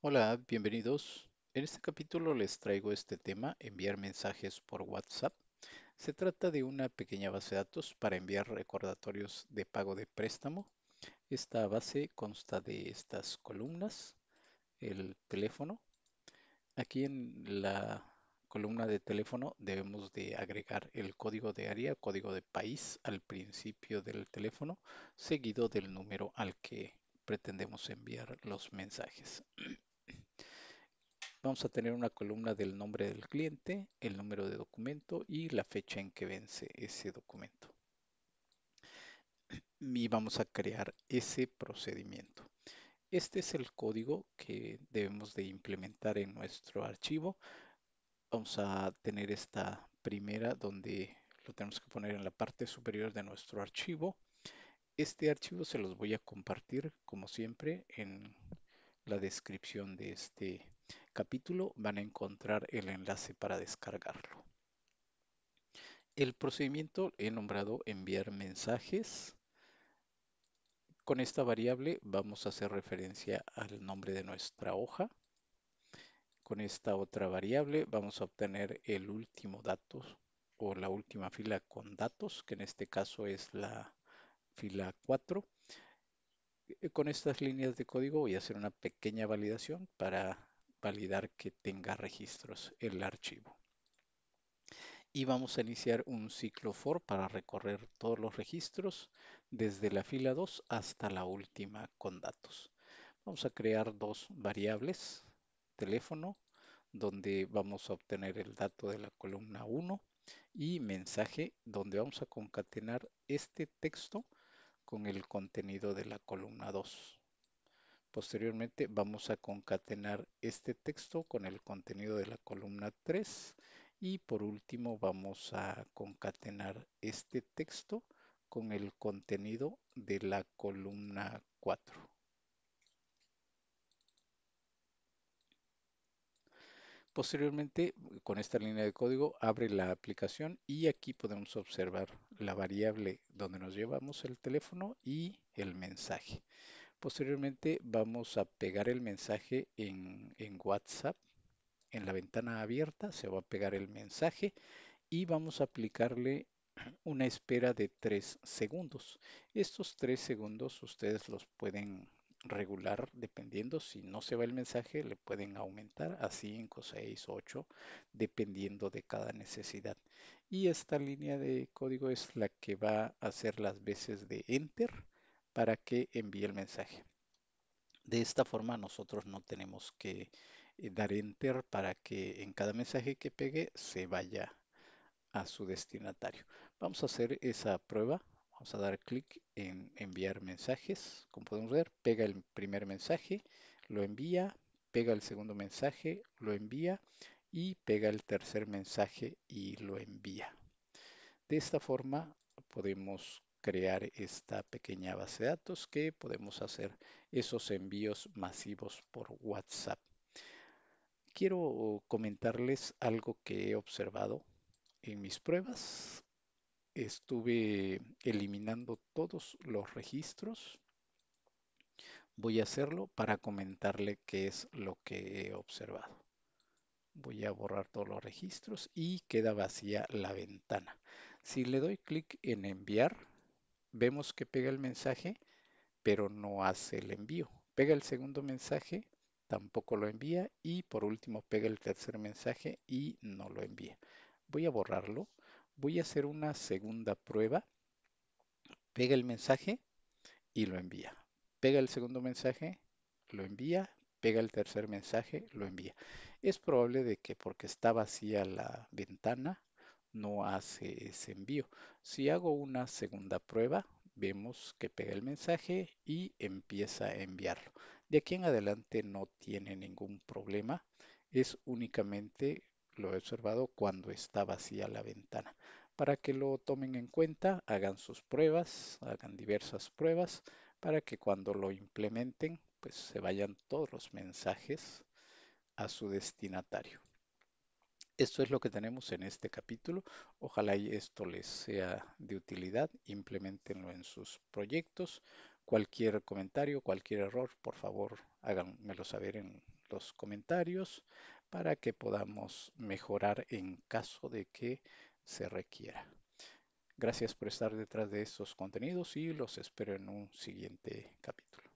Hola, bienvenidos. En este capítulo les traigo este tema, enviar mensajes por WhatsApp. Se trata de una pequeña base de datos para enviar recordatorios de pago de préstamo. Esta base consta de estas columnas, el teléfono. Aquí en la columna de teléfono debemos de agregar el código de área, código de país al principio del teléfono, seguido del número al que pretendemos enviar los mensajes. Vamos a tener una columna del nombre del cliente, el número de documento y la fecha en que vence ese documento. Y vamos a crear ese procedimiento. Este es el código que debemos de implementar en nuestro archivo. Vamos a tener esta primera donde lo tenemos que poner en la parte superior de nuestro archivo. Este archivo se los voy a compartir, como siempre, en la descripción de este capítulo van a encontrar el enlace para descargarlo. El procedimiento he nombrado enviar mensajes. Con esta variable vamos a hacer referencia al nombre de nuestra hoja. Con esta otra variable vamos a obtener el último dato o la última fila con datos, que en este caso es la fila 4. Eh, con estas líneas de código voy a hacer una pequeña validación para validar que tenga registros el archivo. Y vamos a iniciar un ciclo for para recorrer todos los registros desde la fila 2 hasta la última con datos. Vamos a crear dos variables, teléfono, donde vamos a obtener el dato de la columna 1 y mensaje, donde vamos a concatenar este texto con el contenido de la columna 2. Posteriormente vamos a concatenar este texto con el contenido de la columna 3 y por último vamos a concatenar este texto con el contenido de la columna 4. Posteriormente, con esta línea de código, abre la aplicación y aquí podemos observar la variable donde nos llevamos el teléfono y el mensaje. Posteriormente vamos a pegar el mensaje en, WhatsApp. En la ventana abierta se va a pegar el mensaje y vamos a aplicarle una espera de 3 segundos. Estos 3 segundos ustedes los pueden regular dependiendo si no se va el mensaje le pueden aumentar a 5, 6, 8 dependiendo de cada necesidad y esta línea de código es la que va a hacer las veces de enter para que envíe el mensaje. De esta forma nosotros no tenemos que eh, dar enter para que en cada mensaje que pegue se vaya a su destinatario. Vamos a hacer esa prueba. Vamos a dar clic en enviar mensajes. Como podemos ver, pega el primer mensaje, lo envía, pega el segundo mensaje, lo envía y pega el tercer mensaje y lo envía. De esta forma podemos crear esta pequeña base de datos que podemos hacer esos envíos masivos por WhatsApp. Quiero comentarles algo que he observado en mis pruebas. Estuve eliminando todos los registros. Voy a hacerlo para comentarle qué es lo que he observado. Voy a borrar todos los registros y queda vacía la ventana. Si le doy clic en enviar, vemos que pega el mensaje, pero no hace el envío. Pega el segundo mensaje, tampoco lo envía y por último pega el tercer mensaje y no lo envía. Voy a borrarlo, voy a hacer una segunda prueba, pega el mensaje y lo envía. Pega el segundo mensaje, lo envía, pega el tercer mensaje, lo envía. Es probable de que porque está vacía la ventana, no hace ese envío. Si hago una segunda prueba, vemos que pega el mensaje y empieza a enviarlo. De aquí en adelante no tiene ningún problema, es únicamente, lo he observado, cuando está vacía la ventana. Para que lo tomen en cuenta, hagan sus pruebas, hagan diversas pruebas, para que cuando lo implementen, pues se vayan todos los mensajes a su destinatario. Esto es lo que tenemos en este capítulo. Ojalá esto les sea de utilidad. Implementenlo en sus proyectos. Cualquier comentario, cualquier error, por favor háganmelo saber en los comentarios para que podamos mejorar en caso de que se requiera. Gracias por estar detrás de estos contenidos y los espero en un siguiente capítulo.